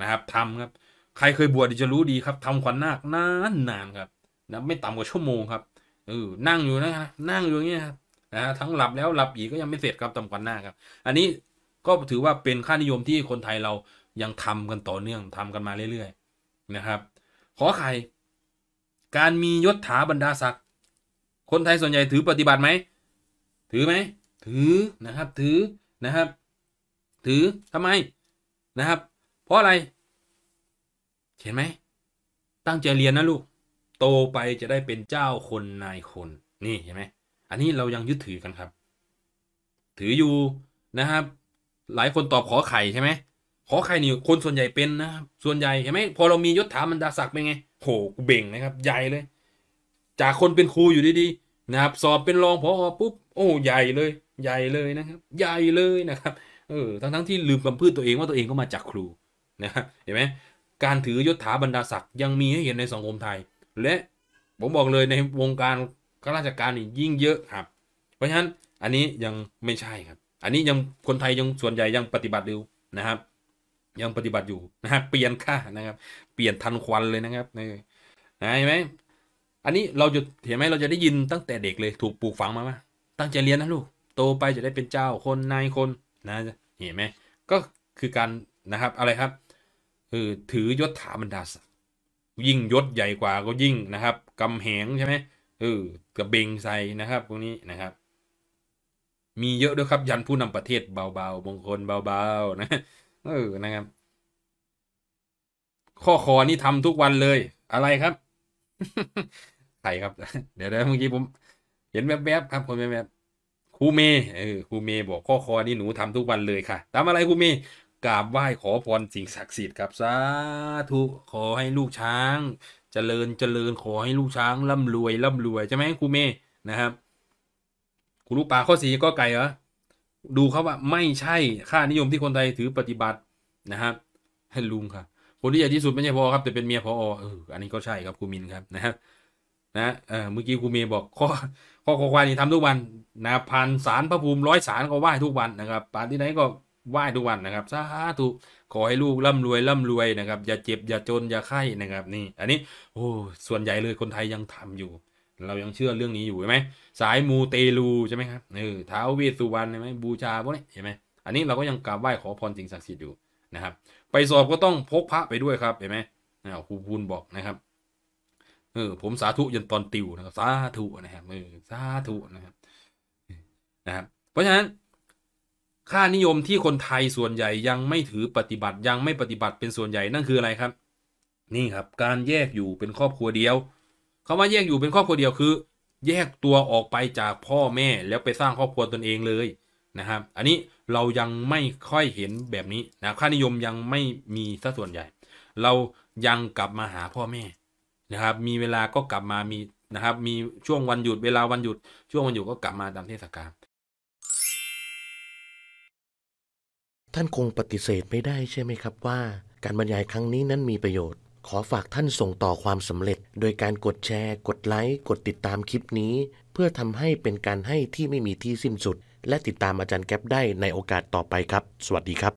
นะครับ ทำครับ ใครเคยบวชจะรู้ดีครับ ทำขวัญนาคนานนานครับนะไม่ต่ำกว่าชั่วโมงครับเออนั่งอยู่นะฮะนั่งอยู่อย่างเงี้ยครับนะฮะทั้งหลับแล้วหลับอีกก็ยังไม่เสร็จ ครับทำขวัญนาคครับ อันนี้ก็ถือว่าเป็นค่านิยมที่คนไทยเรายังทำกันต่อเนื่องทำกันมาเรื่อยๆนะครับ ขอใครการมียศถาบรรดาศักดิ์คนไทยส่วนใหญ่ถือปฏิบัติไหมถือไหมถือนะครับถือนะครับ ถือทำไมนะครับ เพราะอะไร เห็นไหมตั้งใจเรียนนะลูกโตไปจะได้เป็นเจ้าคนนายคนนี่เห็นไหมอันนี้เรายังยึดถือกันครับ ถืออยู่นะครับ หลายคนตอบขอไข่ใช่ไหมขอไข่นี่คนส่วนใหญ่เป็นนะครับส่วนใหญ่เห็นไหมพอเรามียศถาบรรดาศักดิ์เป็นไงโหกูเบ่งนะครับ ใหญ่เลย จากคนเป็นครูอยู่ดีๆนะครับ สอบเป็นรองพอปุ๊บโอ้ใหญ่เลยใหญ่เลยนะครับ ใหญ่เลยนะครับเออทั้งทั้งที่ลืมคำพืชตัวเองว่าตัวเองก็มาจากครูนะเห็นไหมการถือยศถาบรรดาศักดิ์ยังมีให้เห็นในสังคมไทย และผมบอกเลยในวงการข้าราชการนี่ยิ่งเยอะครับ เพราะฉะนั้นอันนี้ยังไม่ใช่ครับ อันนี้ยังคนไทยยังส่วนใหญ่ยังปฏิบัติอยู่นะครับ ยังปฏิบัติอยู่นะฮะเปลี่ยนค่านะครับ เปลี่ยนทันควันเลยนะครับนี่เห็นไหมอันนี้เราจะเห็นไหมเราจะได้ยินตั้งแต่เด็กเลยถูกปลูกฝังมาว่าตั้งใจเรียนนะลูกโตไปจะได้เป็นเจ้าคนนายคนนะ เห็นไหมก็คือการนะครับ อะไรครับ คือถือยศถาบรรดาศักดิ์ยิ่งยศใหญ่กว่า ก็ยิ่งนะครับกำแหงใช่ไหมเออกระเบงใส่นะครับพวกนี้นะครับ มีเยอะด้วยครับ ยันผู้นำประเทศเบาๆบางคนเบาๆนะเออนะครับ ข้อคอนี่ทำทุกวันเลยอะไรครับใครครับ เดี๋ยวเดี๋ยวเมื่อกี้ผม เห็นแวบๆครับคนแวบๆครูเมเออครูเมบอกข้อคอนี่หนูทำทุกวันเลยค่ะทำอะไรครูเมกราบไหว้ขอพรสิ่งศักดิ์สิทธิ์ครับสาธุขอให้ลูกช้างจเจริญเจริญขอให้ลูกช้างร่ำรวยร่ำรวยใช่ไหมครูเมนะครับครูลูกปลาข้อสีก็ไก่เหรอดูเขาว่าไม่ใช่ค่านิยมที่คนไทยถือปฏิบัตินะครับให้ลุงค่ะคนที่ใหญ่ที่สุดไม่ใช่พอครับ แต่เป็นเมียพอเอออันนี้ก็ใช่ครับครูมินครับนะครับนะเออเมื่อกี้ครูเมย์บอกข้อข้อควายนี่ทำทุกวันนะพันสารพระภูมิร้อยสารก็ไหว้ทุกวันนะครับปานที่ไหนก็ไหว้ทุกวันนะครับสาธุ ขอให้ลูกร่ำรวยร่ำรวยนะครับอย่า เจ็บ อย่า จน อย่า ไข้นะครับ นี่อันนี้โอ้ส่วนใหญ่เลยคนไทยยังทำอยู่ เรายังเชื่อเรื่องนี้อยู่ใช่ไหมสายมูเตลูใช่ไหมครับเออท้าวีวสสุวรรณใช่ไหมบูชาพวกนี้เห็นไหมอันนี้เราก็ยังกราบไหว้ขอพรสิ่งศักดิ์สิทธิ์อยู่นะครับ ไปสอบก็ต้องพกพระไปด้วยครับเห็นไหมนะครูพูนบอกนะครับเออผมสาธุยันตอนติวนะครับ สาธุ นะครับเออสาธุนะครับนะครับ เพราะฉะนั้น ค่านิยมที่คนไทยส่วนใหญ่ยังไม่ถือปฏิบัติยังไม่ปฏิบัติเป็นส่วนใหญ่นั่นคืออะไรครับ นี่ครับการแยกอยู่เป็นครอบครัวเดียวคาว่าแยกอยู่เป็นครอบครัวเดียวคือ แยกตัวออกไปจากพ่อแม่ แล้วไปสร้างครอบครัวตนเองเลยนะครับ อันนี้เรายังไม่ค่อยเห็นแบบนี้นะค่านิยมยังไม่มีซะส่วนใหญ่ เรายังกลับมาหาพ่อแม่ะครับมีเวลาก็กลับมา มีนะครับ มีช่วงวันหยุดเวลาวันหยุดช่วงวันหยุดก็กลับมาตามเทศกาลท่านคงปฏิเสธไม่ได้ใช่ไหมครับว่า การบรรยายครั้งนี้นั้นมีประโยชน์ ขอฝากท่านส่งต่อความสำเร็จ โดยการกดแชร์ กดไลค์ กดติดตามคลิปนี้ เพื่อทำให้เป็นการให้ที่ไม่มีที่สิ้นสุด และติดตามอาจารย์แก๊ปได้ในโอกาสต่อไปครับ สวัสดีครับ